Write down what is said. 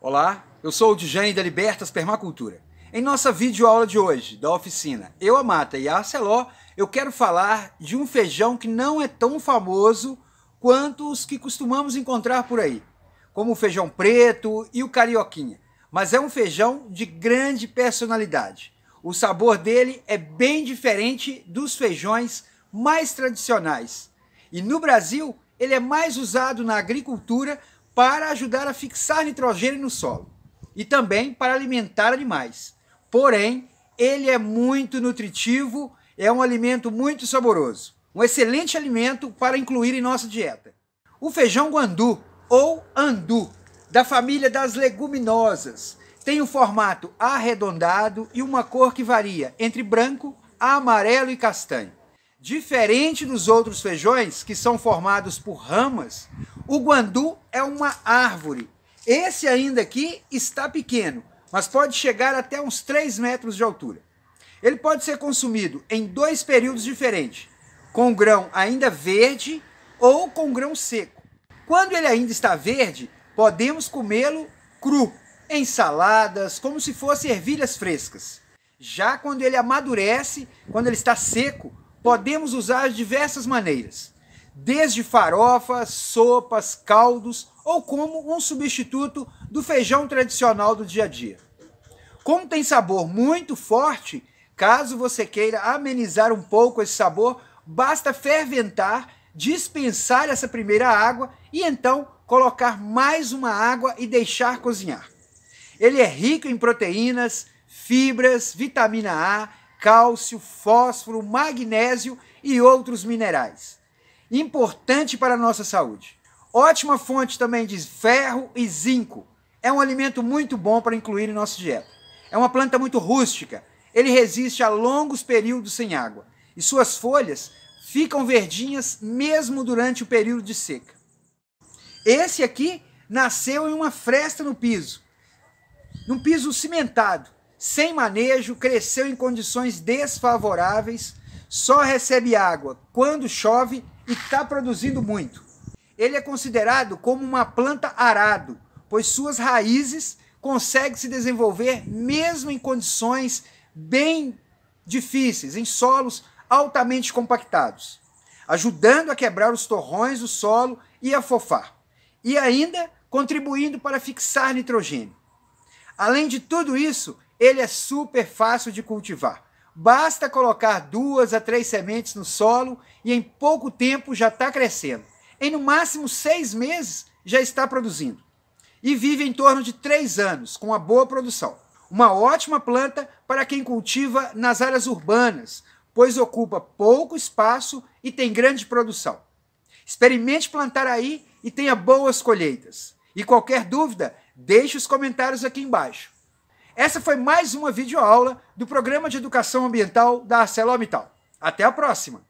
Olá, eu sou o Djane da Libertas Permacultura. Em nossa videoaula de hoje, da oficina Eu, a Mata e a Arceló, eu quero falar de um feijão que não é tão famoso quanto os que costumamos encontrar por aí, como o feijão preto e o carioquinha, mas é um feijão de grande personalidade. O sabor dele é bem diferente dos feijões mais tradicionais. E no Brasil, ele é mais usado na agricultura para ajudar a fixar nitrogênio no solo e também para alimentar animais. Porém, ele é muito nutritivo, é um alimento muito saboroso, um excelente alimento para incluir em nossa dieta. O feijão guandu ou andu, da família das leguminosas, tem um formato arredondado e uma cor que varia entre branco, amarelo e castanho. Diferente dos outros feijões, que são formados por ramas, o guandu é uma árvore. Esse ainda aqui está pequeno, mas pode chegar até uns 3 metros de altura. Ele pode ser consumido em dois períodos diferentes, com grão ainda verde ou com grão seco. Quando ele ainda está verde, podemos comê-lo cru, em saladas, como se fossem ervilhas frescas. Já quando ele amadurece, quando ele está seco, podemos usar de diversas maneiras, desde farofas, sopas, caldos ou como um substituto do feijão tradicional do dia a dia. Como tem sabor muito forte, caso você queira amenizar um pouco esse sabor, basta ferventar, dispensar essa primeira água e então colocar mais uma água e deixar cozinhar. Ele é rico em proteínas, fibras, vitamina A, cálcio, fósforo, magnésio e outros minerais. Importante para a nossa saúde. Ótima fonte também de ferro e zinco. É um alimento muito bom para incluir em nossa dieta. É uma planta muito rústica. Ele resiste a longos períodos sem água e suas folhas ficam verdinhas mesmo durante o período de seca. Esse aqui nasceu em uma fresta no piso, num piso cimentado sem manejo, cresceu em condições desfavoráveis, só recebe água quando chove e está produzindo muito. Ele é considerado como uma planta arado, pois suas raízes conseguem se desenvolver mesmo em condições bem difíceis, em solos altamente compactados, ajudando a quebrar os torrões do solo e a fofar, e ainda contribuindo para fixar nitrogênio. Além de tudo isso, ele é super fácil de cultivar. Basta colocar duas a três sementes no solo e em pouco tempo já está crescendo. Em no máximo seis meses já está produzindo. E vive em torno de três anos, com uma boa produção. Uma ótima planta para quem cultiva nas áreas urbanas, pois ocupa pouco espaço e tem grande produção. Experimente plantar aí e tenha boas colheitas. E qualquer dúvida, deixe os comentários aqui embaixo. Essa foi mais uma videoaula do Programa de Educação Ambiental da ArcelorMittal. Até a próxima!